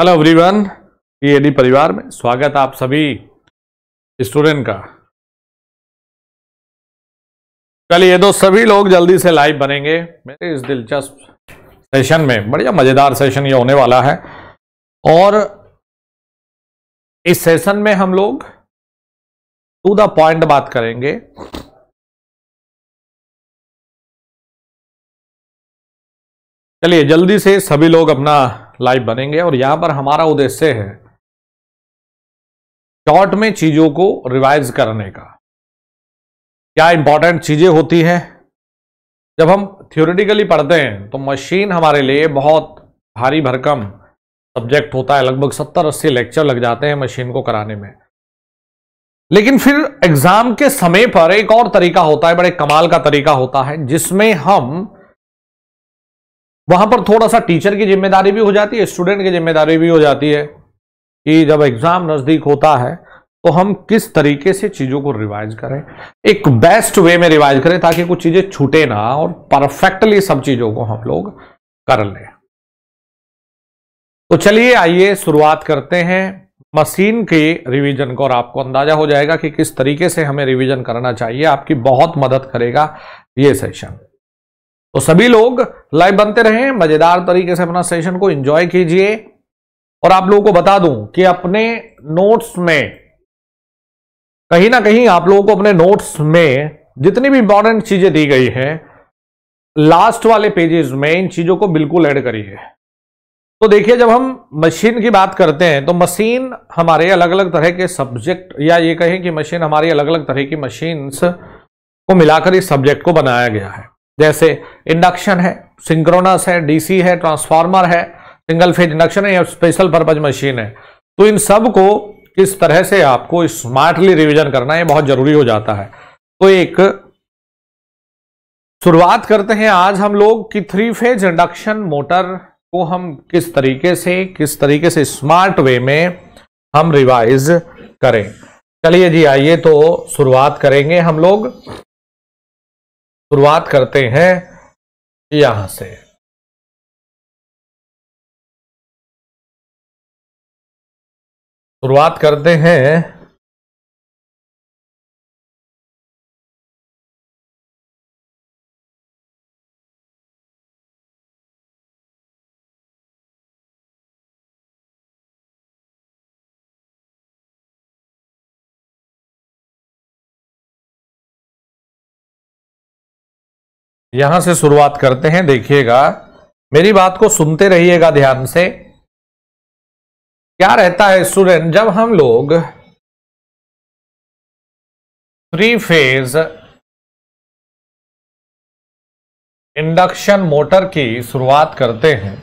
Hello everyone PAD परिवार में स्वागत आप सभी स्टूडेंट का चलिए दो सभी लोग जल्दी से लाइव बनेंगे मेरे इस दिलचस्प सेशन में बढ़िया मज़ेदार सेशन ये होने वाला है और इस सेशन में हम लोग टू द पॉइंट बात करेंगे चलिए जल्दी से सभी लोग अपना लाइव बनेंगे और यहां पर हमारा उद्देश्य है शॉर्ट में चीज़ों को रिवाइज करने का क्या इंपॉर्टेंट चीज़ें होती हैं जब हम थ्योरेटिकली पढ़ते हैं तो मशीन हमारे लिए बहुत भारी भरकम सब्जेक्ट होता है लगभग सत्तर अस्सी लेक्चर लग जाते हैं मशीन को कराने में लेकिन फिर एग्जाम के समय पर एक और तरीका होता है बड़े कमाल का तरीका होता है जिसमें हम वहां पर थोड़ा सा टीचर की जिम्मेदारी भी हो जाती है स्टूडेंट की जिम्मेदारी भी हो जाती है कि जब एग्जाम नजदीक होता है तो हम किस तरीके से चीजों को रिवाइज करें एक बेस्ट वे में रिवाइज करें ताकि कुछ चीजें छूटे ना और परफेक्टली सब चीजों को हम लोग कर लें तो चलिए आइए शुरुआत करते हैं मशीन के रिवीजन को और आपको अंदाजा हो जाएगा कि किस तरीके से हमें रिवीजन करना चाहिए आपकी बहुत मदद करेगा ये सेशन तो सभी लोग लाइव बनते रहें मजेदार तरीके से अपना सेशन को एंजॉय कीजिए और आप लोगों को बता दूं कि अपने नोट्स में कहीं ना कहीं आप लोगों को अपने नोट्स में जितनी भी इंपॉर्टेंट चीजें दी गई हैं लास्ट वाले पेजेस में इन चीजों को बिल्कुल ऐड करिए तो देखिए जब हम मशीन की बात करते हैं तो मशीन हमारे अलग अलग तरह के सब्जेक्ट या ये कहें कि मशीन हमारी अलग अलग तरह की मशीन्स को मिलाकर इस सब्जेक्ट को बनाया गया है जैसे इंडक्शन है सिंक्रोनस है डीसी है ट्रांसफार्मर है सिंगल फेज इंडक्शन है या स्पेशल पर्पज मशीन है तो इन सब को किस तरह से आपको स्मार्टली रिवीजन करना है बहुत जरूरी हो जाता है तो एक शुरुआत करते हैं आज हम लोग कि थ्री फेज इंडक्शन मोटर को हम किस तरीके से किस तरीके से स्मार्ट वे में हम रिवाइज करें चलिए जी आइए तो शुरुआत करेंगे हम लोग शुरुआत करते हैं यहां से शुरुआत करते हैं यहां से शुरुआत करते हैं देखिएगा मेरी बात को सुनते रहिएगा ध्यान से क्या रहता है स्टूडेंट जब हम लोग थ्री फेज इंडक्शन मोटर की शुरुआत करते हैं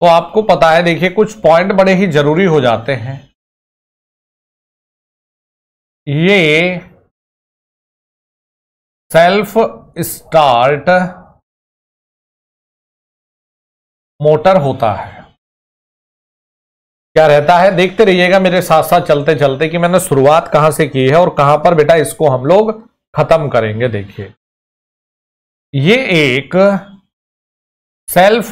तो आपको पता है देखिए कुछ पॉइंट बड़े ही जरूरी हो जाते हैं ये सेल्फ स्टार्ट मोटर होता है क्या रहता है देखते रहिएगा मेरे साथ साथ चलते चलते कि मैंने शुरुआत कहां से की है और कहां पर बेटा इसको हम लोग खत्म करेंगे देखिए ये एक सेल्फ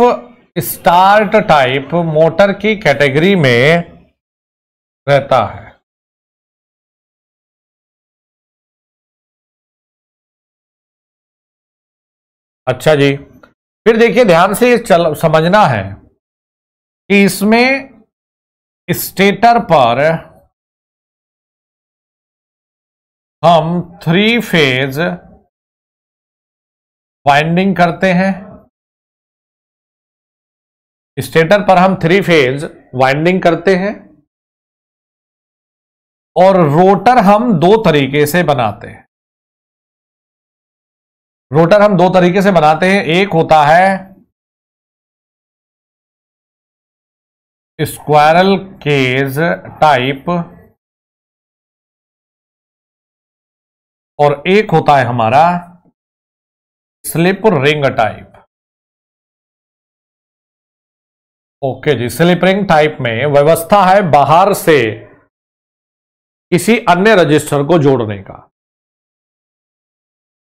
स्टार्ट टाइप मोटर की कैटेगरी में रहता है अच्छा जी फिर देखिए ध्यान से चल समझना है कि इसमें स्टेटर पर हम थ्री फेज वाइंडिंग करते हैं स्टेटर पर हम थ्री फेज वाइंडिंग करते हैं और रोटर हम दो तरीके से बनाते हैं रोटर हम दो तरीके से बनाते हैं एक होता है स्क्वायरल केज टाइप और एक होता है हमारा स्लिप रिंग टाइप ओके जी स्लिप रिंग टाइप में व्यवस्था है बाहर से किसी अन्य रजिस्टर को जोड़ने का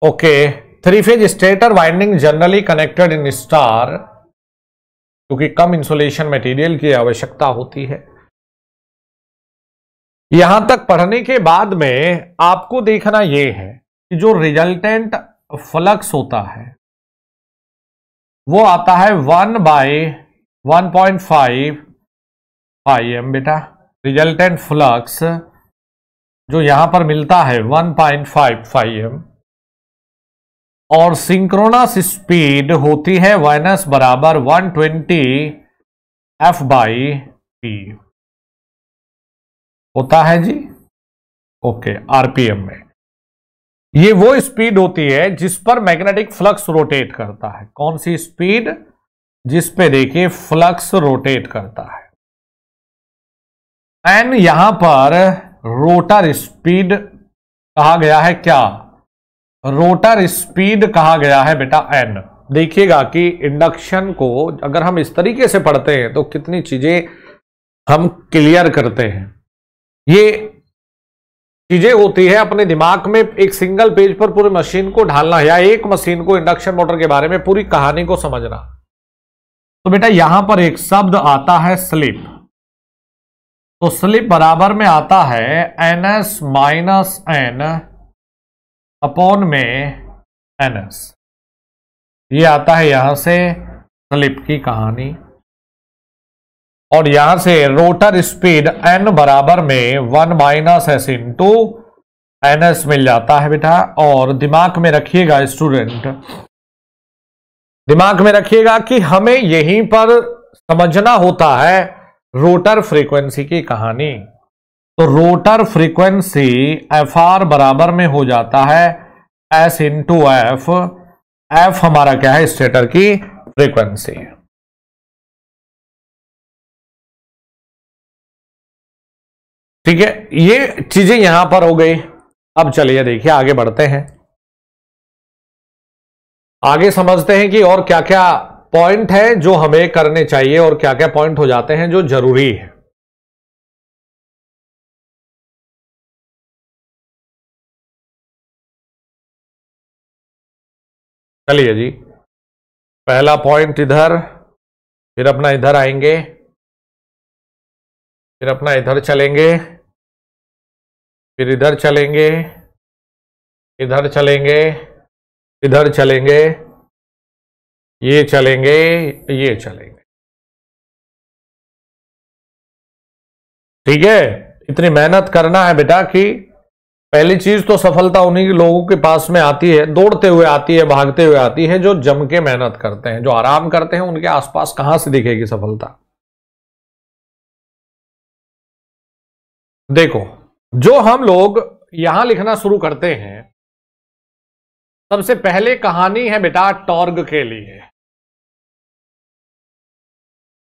okay three phase stator winding generally connected in star क्योंकि कम इंसुलेशन मटेरियल की आवश्यकता होती है यहां तक पढ़ने के बाद में आपको देखना यह है कि जो रिजल्टेंट फ्लक्स होता है वो आता है one by one point five I M बेटा रिजल्टेंट फ्लक्स जो यहां पर मिलता है one point five five M और सिंक्रोनस स्पीड होती है वाइनस बराबर 120 ट्वेंटी एफ बाई पी होता है जी ओके आरपीएम में ये वो स्पीड होती है जिस पर मैग्नेटिक फ्लक्स रोटेट करता है कौन सी स्पीड जिस पे देखिए फ्लक्स रोटेट करता है एंड यहां पर रोटर स्पीड कहा गया है क्या रोटर स्पीड कहा गया है बेटा एन देखिएगा कि इंडक्शन को अगर हम इस तरीके से पढ़ते हैं तो कितनी चीजें हम क्लियर करते हैं ये चीजें होती है अपने दिमाग में एक सिंगल पेज पर पूरी मशीन को ढालना या एक मशीन को इंडक्शन मोटर के बारे में पूरी कहानी को समझना तो बेटा यहां पर एक शब्द आता है स्लिप तो स्लिप बराबर में आता है N S minus N upon में एस ये आता है यहां से स्लिप की कहानी और यहां से रोटर स्पीड एन बराबर में one minus S into N S मिल जाता है बेटा और दिमाग में रखिएगा स्टूडेंट दिमाग में रखिएगा कि हमें यहीं पर समझना होता है रोटर फ्रीक्वेंसी की कहानी तो रोटर फ्रीक्वेंसी एफ आर बराबर में हो जाता है S into F F हमारा क्या है स्टेटर की फ्रीक्वेंसी ठीक है ये चीजें यहां पर हो गई अब चलिए देखिए आगे बढ़ते हैं आगे समझते हैं कि और क्या क्या पॉइंट है जो हमें करने चाहिए और क्या क्या पॉइंट हो जाते हैं जो जरूरी है चलिए जी पहला पॉइंट इधर फिर अपना इधर आएंगे फिर अपना इधर चलेंगे फिर इधर चलेंगे इधर चलेंगे इधर चलेंगे ये चलेंगे ये चलेंगे ठीक है इतनी मेहनत करना है बेटा कि पहली चीज तो सफलता उन्हीं लोगों के पास में आती है दौड़ते हुए आती है भागते हुए आती है जो जम के मेहनत करते हैं जो आराम करते हैं उनके आसपास कहां से दिखेगी सफलता देखो जो हम लोग यहां लिखना शुरू करते हैं सबसे पहले कहानी है बेटा टॉर्ग के लिए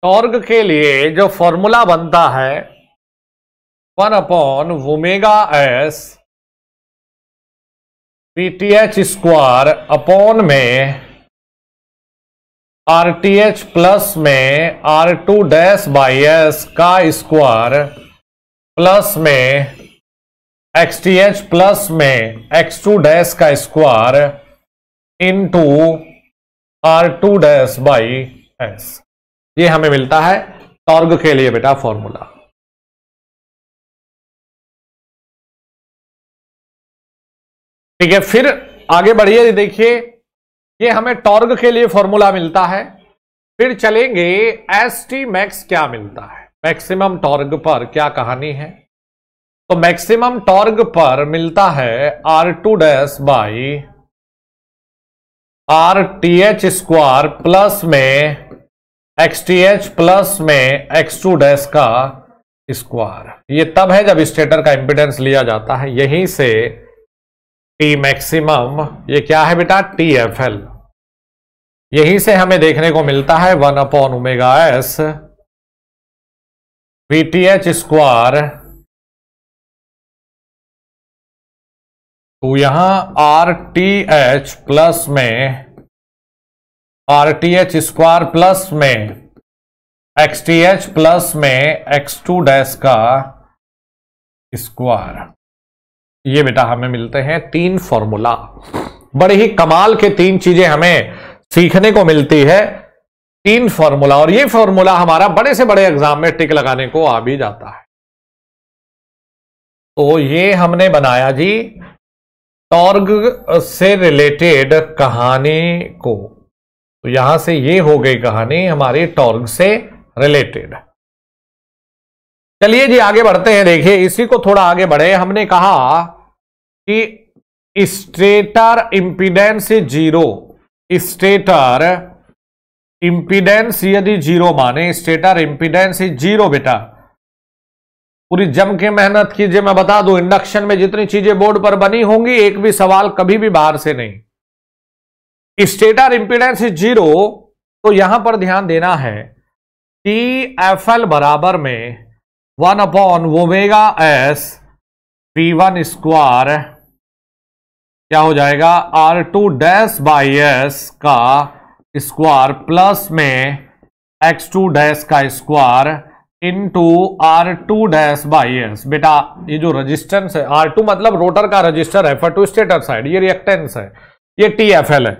टॉर्ग के लिए जो फॉर्मूला बनता है one upon omega S P T H square upon में आर टी एच प्लस में R two dash by S का स्क्वायर प्लस में एक्स टी एच प्लस में एक्स टू डैश का square into R two dash by S ये हमें मिलता है टॉर्ग के लिए बेटा फॉर्मूला ठीक है फिर आगे बढ़िए देखिए ये हमें टॉर्ग के लिए फॉर्मूला मिलता है फिर चलेंगे एस टी मैक्स क्या मिलता है मैक्सिमम टॉर्ग पर क्या कहानी है तो मैक्सिमम टॉर्ग पर मिलता है R two dash by R T H square plus में एक्स टी एच प्लस में एक्स टू डैश का स्क्वायर ये तब है जब स्टेटर का इंपिडेंस लिया जाता है यहीं से टी मैक्सिमम ये क्या है बेटा टी एफ एल यहीं से हमें देखने को मिलता है one upon omega S V T H square तो यहां आर टी एच प्लस में R T H square plus में एक्स टी एच प्लस में एक्स टू डैश का स्क्वायर ये बेटा हमें मिलते हैं तीन फॉर्मूला बड़े ही कमाल के तीन चीजें हमें सीखने को मिलती है तीन फॉर्मूला और ये फॉर्मूला हमारा बड़े से बड़े एग्जाम में टिक लगाने को आ भी जाता है तो ये हमने बनाया जी टॉर्ग से रिलेटेड कहानी को तो यहां से ये हो गई कहानी हमारी टॉर्ग से रिलेटेड चलिए जी आगे बढ़ते हैं देखिए इसी को थोड़ा आगे बढ़े हमने कहा कि stator impedance zero stator impedance यदि जीरो माने स्टेटर इंपीडेंस जीरो बेटा पूरी जम के मेहनत कीजिए मैं बता दूं इंडक्शन में जितनी चीजें बोर्ड पर बनी होंगी एक भी सवाल कभी भी बाहर से नहीं स्टेटर इंपीडेंस जीरो तो यहां पर ध्यान देना है टी एफ एल बराबर में one upon omega S P one square क्या हो जाएगा R two dash by S का स्क्वायर प्लस में एक्स टू डैश का square into R two dash by S बेटा ये जो रजिस्टेंस है आर टू मतलब रोटर का रजिस्टर है फॉर टू स्टेटर साइड ये रिएक्टेंस है ये टी एफ एल है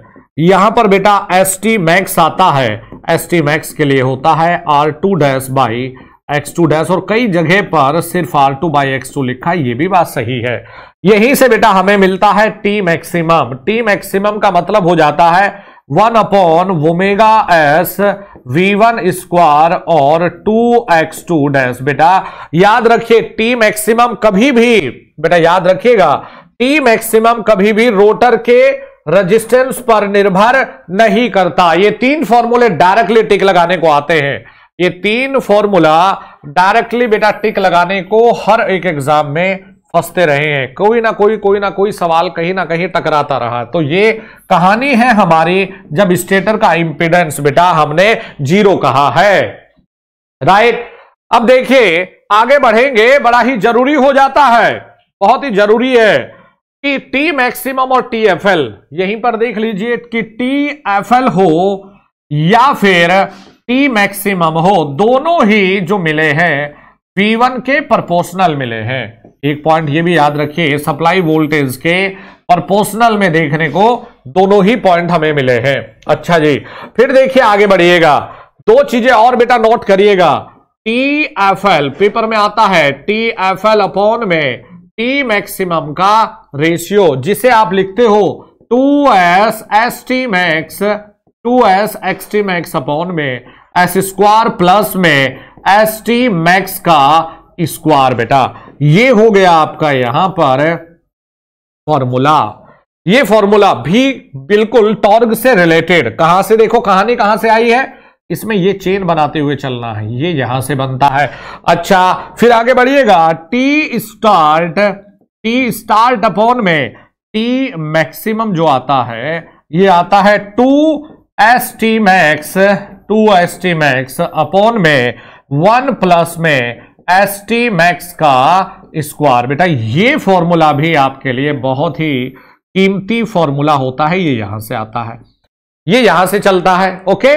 यहां पर बेटा एस टी मैक्स आता है एस टी मैक्स के लिए होता है R two dash by X two dash और कई जगह पर सिर्फ R two by X two लिखा ये भी बात सही है यहीं से बेटा हमें मिलता है टी मैक्सिमम टी मैक्सिमम का मतलब हो जाता है one upon omega S V one square और टू एक्स टू डैश बेटा याद रखिए टी मैक्सिमम कभी भी बेटा याद रखिएगा टी मैक्सिमम कभी भी रोटर के रेजिस्टेंस पर निर्भर नहीं करता ये तीन फॉर्मूले डायरेक्टली टिक लगाने को आते हैं ये तीन फॉर्मूला डायरेक्टली बेटा टिक लगाने को हर एक एग्जाम में फंसते रहे हैं कोई ना कोई कोई ना कोई सवाल कहीं ना कहीं टकराता रहा तो ये कहानी है हमारी जब स्टेटर का इंपिडेंस बेटा हमने जीरो कहा है राइट अब देखिए आगे बढ़ेंगे बड़ा ही जरूरी हो जाता है बहुत ही जरूरी है कि टी मैक्सिमम और टी एफ एल यहीं पर देख लीजिए कि टी एफ एल हो या फिर टी मैक्सिमम हो दोनों ही जो मिले हैं V1 के प्रपोर्शनल मिले हैं एक पॉइंट ये भी याद रखिए सप्लाई वोल्टेज के प्रपोर्शनल में देखने को दोनों ही पॉइंट हमें मिले हैं अच्छा जी फिर देखिए आगे बढ़िएगा दो चीजें और बेटा नोट करिएगा टी एफ एल पेपर में आता है टी एफ एल अपॉन में टी मैक्सिमम का रेशियो जिसे आप लिखते हो two S S T max two S X T max upon में एस स्क्वायर प्लस में एस टी मैक्स का स्क्वायर बेटा ये हो गया आपका यहां पर फॉर्मूला ये फॉर्मूला भी बिल्कुल टॉर्ग से रिलेटेड कहां से देखो कहानी कहां से आई है इसमें ये चेन बनाते हुए चलना है ये यहां से बनता है अच्छा फिर आगे बढ़िएगा T start T start upon में टी मैक्सिमम जो आता है ये आता है two S T max two S T max upon में वन प्लस में एस टी मैक्स का स्क्वायर बेटा ये फॉर्मूला भी आपके लिए बहुत ही कीमती फॉर्मूला होता है ये यहां से आता है ये यहां से चलता है ओके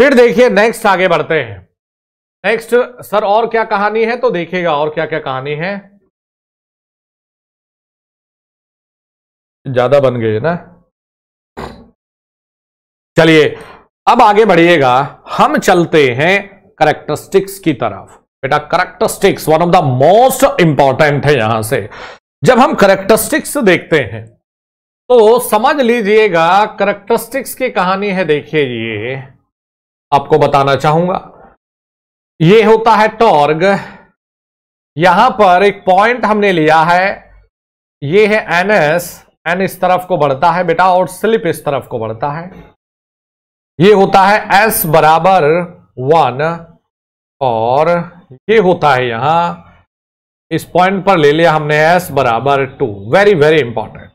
फिर देखिए नेक्स्ट आगे बढ़ते हैं नेक्स्ट सर और क्या कहानी है तो देखिएगा और क्या क्या कहानी है ज्यादा बन गई ना चलिए अब आगे बढ़िएगा हम चलते हैं करेक्टरिस्टिक्स की तरफ बेटा characteristics one of the most important है यहां से जब हम करेक्टरिस्टिक्स देखते हैं तो समझ लीजिएगा करेक्टरिस्टिक्स की कहानी है देखिए ये आपको बताना चाहूंगा ये होता है टॉर्ग यहां पर एक पॉइंट हमने लिया है ये है एनएस एन इस तरफ को बढ़ता है बेटा और स्लिप इस तरफ को बढ़ता है ये होता है एस बराबर वन और ये होता है यहां इस पॉइंट पर ले लिया हमने एस बराबर टू वेरी वेरी इंपॉर्टेंट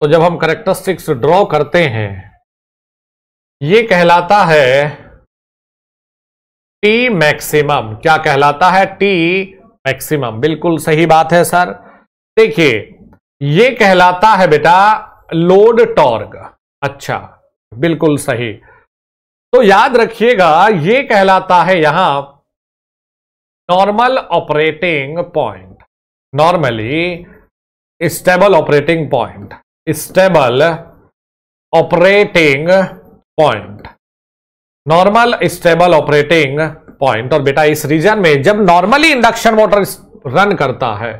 तो जब हम करेक्टरिस्टिक्स ड्रॉ करते हैं ये कहलाता है टी मैक्सिमम क्या कहलाता है टी मैक्सिमम बिल्कुल सही बात है सर देखिए ये कहलाता है बेटा लोड टॉर्ग अच्छा बिल्कुल सही तो याद रखिएगा ये कहलाता है यहां normal operating point normally stable operating point stable operating point normal stable operating point और बेटा इस रीजन में जब नॉर्मली इंडक्शन मोटर रन करता है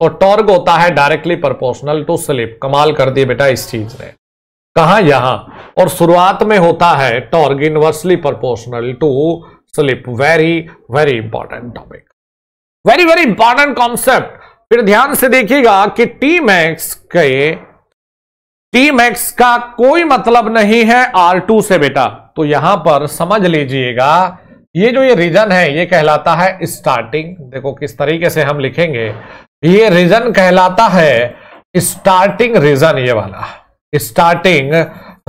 तो टॉर्क होता है डायरेक्टली प्रोपोर्शनल टू स्लिप कमाल कर दिए बेटा इस चीज ने कहा यहां और शुरुआत में होता है torque inversely proportional to slip very very important topic very very important concept फिर ध्यान से देखिएगा कि टी मैक्स के टी मैक्स का कोई मतलब नहीं है आर टू से बेटा तो यहां पर समझ लीजिएगा ये जो ये रीजन है ये कहलाता है स्टार्टिंग देखो किस तरीके से हम लिखेंगे ये रीजन कहलाता है स्टार्टिंग रीजन ये वाला स्टार्टिंग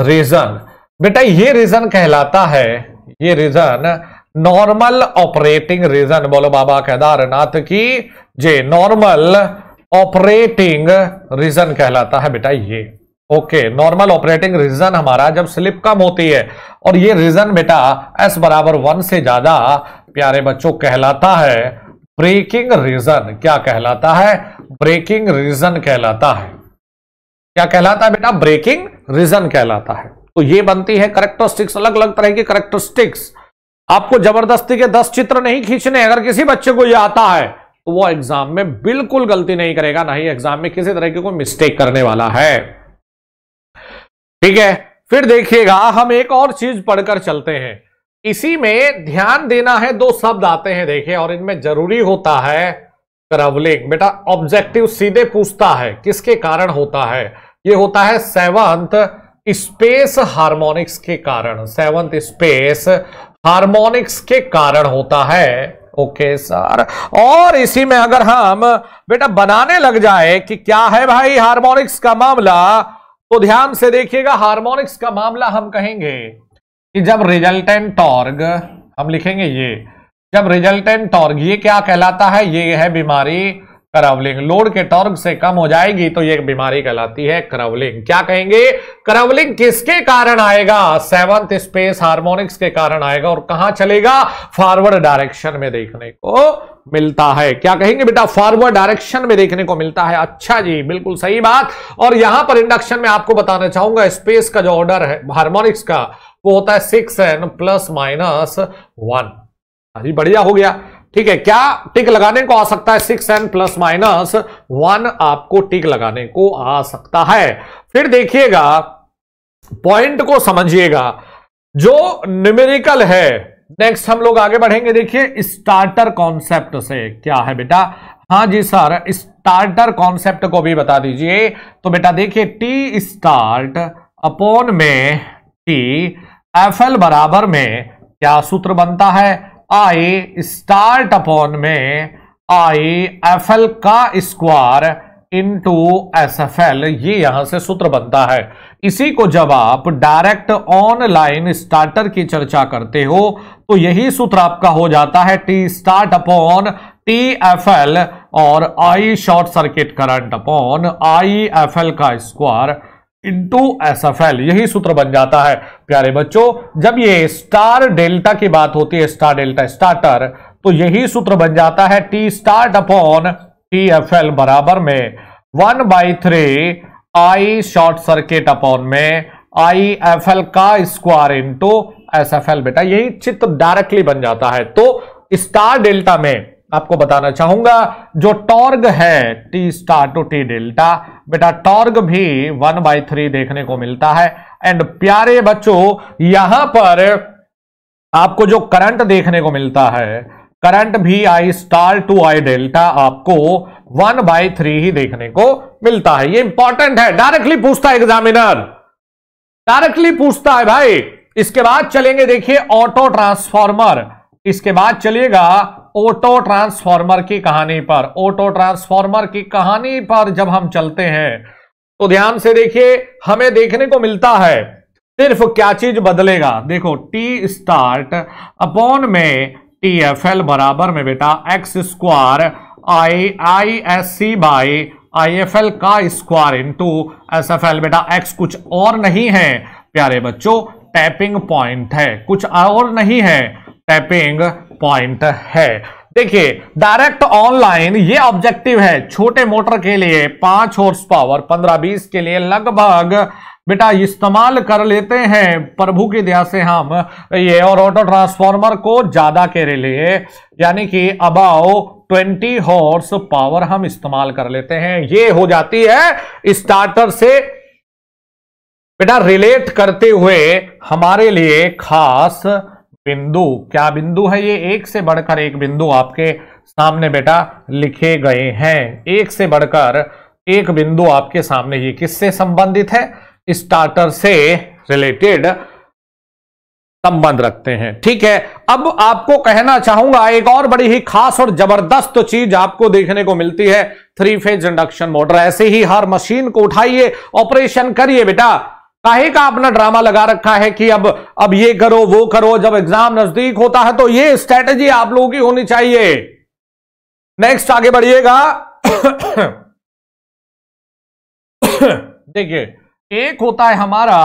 रीजन बेटा ये रीजन कहलाता है ये रीजन नॉर्मल ऑपरेटिंग रीजन बोलो बाबा केदारनाथ की जे नॉर्मल ऑपरेटिंग रीजन कहलाता है बेटा ये ओके नॉर्मल ऑपरेटिंग रीजन हमारा जब स्लिप कम होती है और ये रीजन बेटा एस बराबर वन से ज्यादा प्यारे बच्चों कहलाता है ब्रेकिंग रीजन क्या कहलाता है ब्रेकिंग रीजन कहलाता है क्या कहलाता है बेटा ब्रेकिंग रीजन कहलाता है तो ये बनती है करेक्टरिस्टिक्स अलग अलग तरह की करेक्टरिस्टिक्स आपको जबरदस्ती के दस चित्र नहीं खींचने अगर किसी बच्चे को यह आता है तो वो एग्जाम में बिल्कुल गलती नहीं करेगा ना ही एग्जाम में किसी तरह की कोई मिस्टेक करने वाला है ठीक है फिर देखिएगा हम एक और चीज पढ़कर चलते हैं इसी में ध्यान देना है दो शब्द आते हैं देखिए और इनमें जरूरी होता है करावलिंग बेटा ऑब्जेक्टिव सीधे पूछता है किसके कारण होता है ये होता है सेवंथ स्पेस हार्मोनिक्स के कारण सेवंथ स्पेस हार्मोनिक्स के कारण होता है ओके okay, सर और इसी में अगर हम बेटा बनाने लग जाए कि क्या है भाई हार्मोनिक्स का मामला तो ध्यान से देखिएगा हार्मोनिक्स का मामला हम कहेंगे कि जब रिजल्टेंट टॉर्ग हम लिखेंगे ये जब रिजल्टेंट टॉर्क ये क्या कहलाता है ये है बीमारी करवलिंग लोड के टॉर्क से कम हो जाएगी तो ये बीमारी कहलाती है करवलिंग क्या कहेंगे करवलिंग किसके कारण आएगा सेवंथ स्पेस हार्मोनिक्स के कारण आएगा और कहा चलेगा फॉरवर्ड डायरेक्शन में देखने को मिलता है क्या कहेंगे बेटा फॉरवर्ड डायरेक्शन में देखने को मिलता है अच्छा जी बिल्कुल सही बात और यहां पर इंडक्शन में आपको बताना चाहूंगा स्पेस का जो ऑर्डर है हार्मोनिक्स का वो होता है six N plus minus one जी बढ़िया हो गया ठीक है क्या टिक लगाने को आ सकता है six N plus minus one आपको टिक लगाने को आ सकता है फिर देखिएगा पॉइंट को समझिएगा जो न्यूमेरिकल है नेक्स्ट हम लोग आगे बढ़ेंगे देखिए स्टार्टर कॉन्सेप्ट से क्या है बेटा हाँ जी सर स्टार्टर कॉन्सेप्ट को भी बता दीजिए तो बेटा देखिए टी स्टार्ट अपॉन में टी एफ एल बराबर में क्या सूत्र बनता है आई स्टार्ट अपॉन में आई एफ एल का स्क्वायर इनटू एसएफएल ये यहां से सूत्र बनता है इसी को जब आप डायरेक्ट ऑनलाइन स्टार्टर की चर्चा करते हो तो यही सूत्र आपका हो जाता है T start upon T F L और I short circuit current upon I F L का स्क्वायर इंटू एसएफएल यही सूत्र बन जाता है प्यारे बच्चों जब ये स्टार डेल्टा की बात होती है स्टार डेल्टा स्टार्टर तो यही सूत्र बन जाता है T start upon T F L बराबर में one by three I short circuit upon में आई एफ एल का square into S F L बेटा यही चित्र डायरेक्टली बन जाता है तो स्टार डेल्टा में आपको बताना चाहूंगा जो टॉर्ग है T star to T delta बेटा टॉर्ग भी वन बाई थ्री देखने को मिलता है एंड प्यारे बच्चों यहां पर आपको जो करंट देखने को मिलता है करंट भी I star to I delta आपको वन बाई थ्री ही देखने को मिलता है ये इंपॉर्टेंट है डायरेक्टली पूछता है एग्जामिनर डायरेक्टली पूछता है भाई इसके बाद चलेंगे देखिए ऑटो ट्रांसफॉर्मर इसके बाद चलिएगा ऑटो ट्रांसफार्मर की कहानी पर ऑटो ट्रांसफार्मर की कहानी पर जब हम चलते हैं तो ध्यान से देखिए हमें देखने को मिलता है सिर्फ क्या चीज बदलेगा देखो टी स्टार्ट अपॉन में टी एफ एल बराबर में बेटा X square I I S C by I F L का square into S F L बेटा एक्स कुछ और नहीं है प्यारे बच्चों टैपिंग पॉइंट है कुछ और नहीं है टैपिंग पॉइंट है देखिए डायरेक्ट ऑनलाइन ये ऑब्जेक्टिव है छोटे मोटर के लिए पांच हॉर्स पावर पंद्रह बीस के लिए लगभग बेटा इस्तेमाल कर लेते हैं प्रभु की दया से हम ये और ऑटो ट्रांसफार्मर को ज्यादा के लिए यानी कि अबाउ 20 हॉर्स पावर हम इस्तेमाल कर लेते हैं ये हो जाती है स्टार्टर से बेटा रिलेट करते हुए हमारे लिए खास बिंदु क्या बिंदु है ये एक से बढ़कर एक बिंदु आपके सामने बेटा लिखे गए हैं एक से बढ़कर एक बिंदु आपके सामने ये किससे संबंधित है स्टार्टर से रिलेटेड संबंध रखते हैं ठीक है अब आपको कहना चाहूंगा एक और बड़ी ही खास और जबरदस्त चीज आपको देखने को मिलती है थ्री फेज इंडक्शन मोटर ऐसे ही हर मशीन को उठाइए ऑपरेशन करिए बेटा काहे का अपना ड्रामा लगा रखा है कि अब अब ये करो वो करो जब एग्जाम नजदीक होता है तो ये स्ट्रेटेजी आप लोगों की होनी चाहिए नेक्स्ट आगे बढ़िएगा देखिए एक होता है हमारा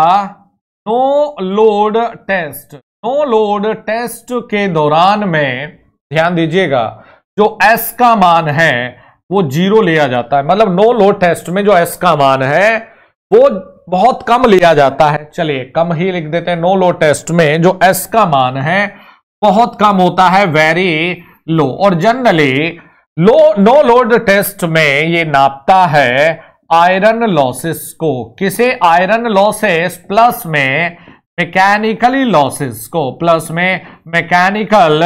no load test no load test के दौरान में ध्यान दीजिएगा जो एस का मान है वो जीरो लिया जाता है मतलब नो लोड टेस्ट में जो एस का मान है वो बहुत कम लिया जाता है चलिए कम ही लिख देते हैं नो लो टेस्ट में जो एस का मान है बहुत कम होता है वेरी लो और generally low no load test में ये नापता है आयरन लॉसेस को किसे आयरन लॉसेस प्लस में मैकेनिकली लॉसेस को प्लस में मैकेनिकल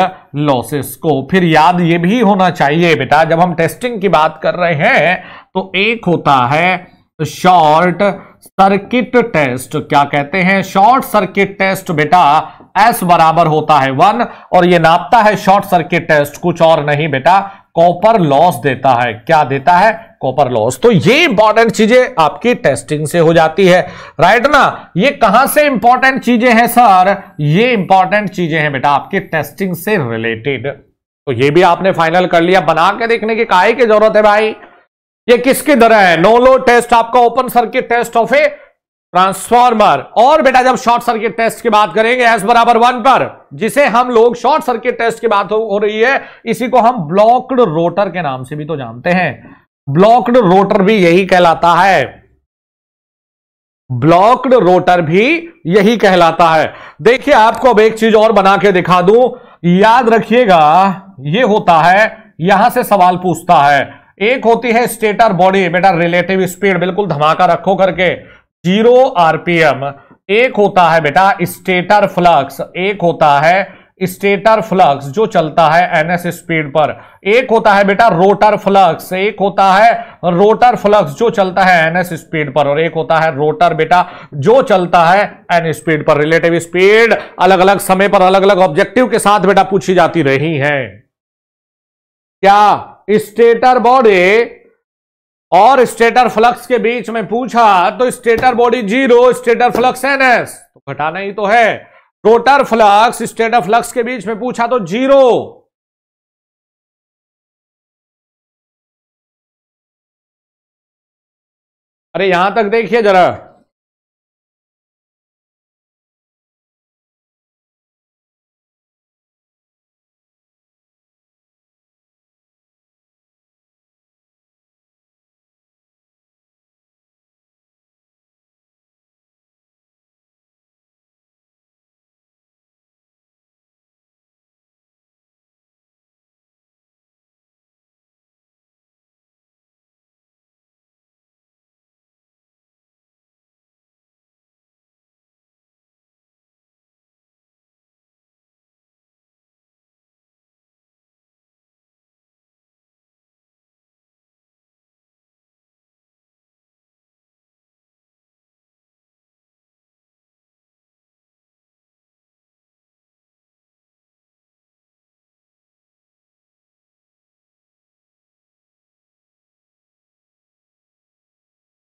लॉसेस को फिर याद ये भी होना चाहिए बेटा जब हम टेस्टिंग की बात कर रहे हैं तो एक होता है शॉर्ट सर्किट टेस्ट क्या कहते हैं शॉर्ट सर्किट टेस्ट बेटा एस बराबर होता है वन और ये नापता है शॉर्ट सर्किट टेस्ट कुछ और नहीं बेटा कॉपर लॉस देता है क्या देता है कॉपर लॉस तो ये इंपॉर्टेंट चीजें आपकी टेस्टिंग से हो जाती है राइट ना ये कहां से इंपॉर्टेंट चीजें हैं सर ये इंपॉर्टेंट चीजें हैं बेटा आपकी टेस्टिंग से रिलेटेड तो ये भी आपने फाइनल कर लिया बना के देखने की काय की जरूरत है भाई ये किसकी तरह है नो टेस्ट आपका open circuit test of a transformer और बेटा जब शॉर्ट सर्किट टेस्ट की बात करेंगे एस बराबर वन पर जिसे हम लोग शॉर्ट सर्किट टेस्ट की बात हो रही है इसी को हम ब्लॉक्ड रोटर के नाम से भी तो जानते हैं ब्लॉक्ड रोटर भी यही कहलाता है ब्लॉक्ड रोटर भी यही कहलाता है देखिए आपको अब एक चीज और बना के दिखा दूं याद रखिएगा ये होता है यहां से सवाल पूछता है एक होती है स्टेटर बॉडी बेटा रिलेटिव स्पीड बिल्कुल धमाका रखो करके जीरो आरपीएम एक होता है बेटा स्टेटर फ्लक्स एक होता है स्टेटर फ्लक्स जो चलता है एनएस स्पीड पर एक होता है बेटा रोटर फ्लक्स एक होता है रोटर फ्लक्स जो चलता है एनएस स्पीड पर और एक होता है रोटर बेटा जो चलता है एन स्पीड पर रिलेटिव स्पीड अलग अलग समय पर अलग अलग ऑब्जेक्टिव के साथ बेटा पूछी जाती रही है क्या स्टेटर बॉडी और स्टेटर फ्लक्स के बीच में पूछा तो stator body zero stator flux N S तो घटाना ही तो है रोटर फ्लक्स स्टेटर फ्लक्स के बीच में पूछा तो जीरो अरे यहां तक देखिए जरा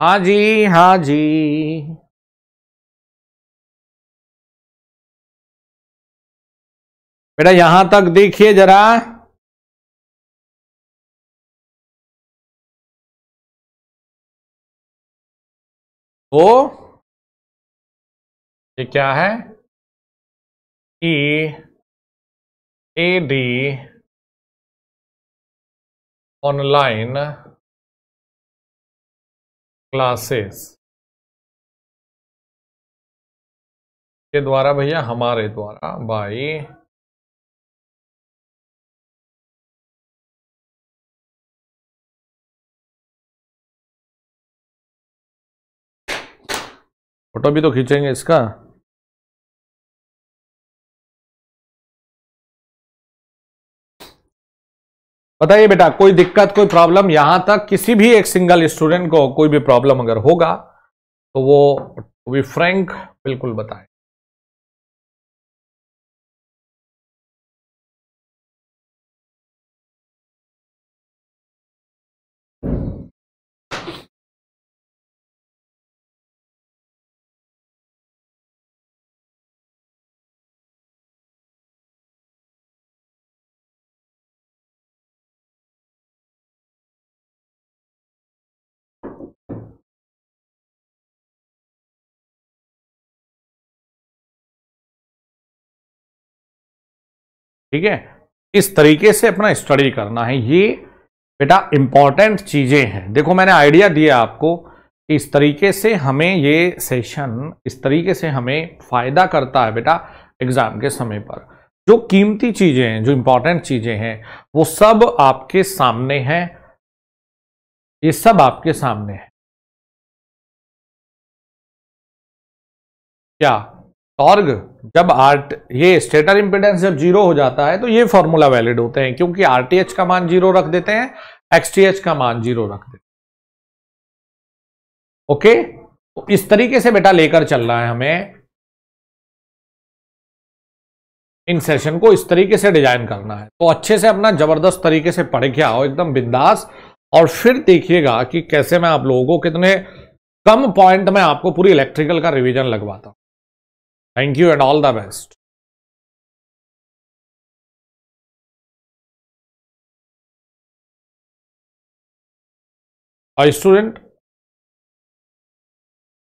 हाँ जी हाँ जी बेटा यहां तक देखिए जरा वो ये क्या है E A D online classes के द्वारा भैया हमारे द्वारा बाई फोटो भी तो खींचेंगे इसका बताइए बेटा कोई दिक्कत कोई प्रॉब्लम यहां तक किसी भी एक सिंगल स्टूडेंट को कोई भी प्रॉब्लम अगर होगा तो वो वी फ्रैंक बिल्कुल बताए ठीक है इस तरीके से अपना स्टडी करना है ये बेटा इंपॉर्टेंट चीज़ें हैं देखो मैंने आइडिया दिया आपको कि इस तरीके से हमें ये सेशन इस तरीके से हमें फ़ायदा करता है बेटा एग्ज़ाम के समय पर जो कीमती चीज़ें हैं जो इंपॉर्टेंट चीज़ें हैं वो सब आपके सामने हैं ये सब आपके सामने है क्या टॉर्ग जब आर्ट ये स्टेटर इंपिडेंस जब जीरो हो जाता है तो ये फॉर्मूला वैलिड होते हैं क्योंकि आरटीएच का मान जीरो रख देते हैं एक्सटीएच का मान जीरो रख देते हैं ओके तो इस तरीके से बेटा लेकर चलना है हमें इन सेशन को इस तरीके से डिजाइन करना है तो अच्छे से अपना जबरदस्त तरीके से पढ़ के आओ एकदम बिंदास और फिर देखिएगा कि कैसे मैं आप लोगों को कितने कम पॉइंट में आपको पूरी इलेक्ट्रिकल का रिवीजन लगवाता हूं Thank you and all the best. Hi student,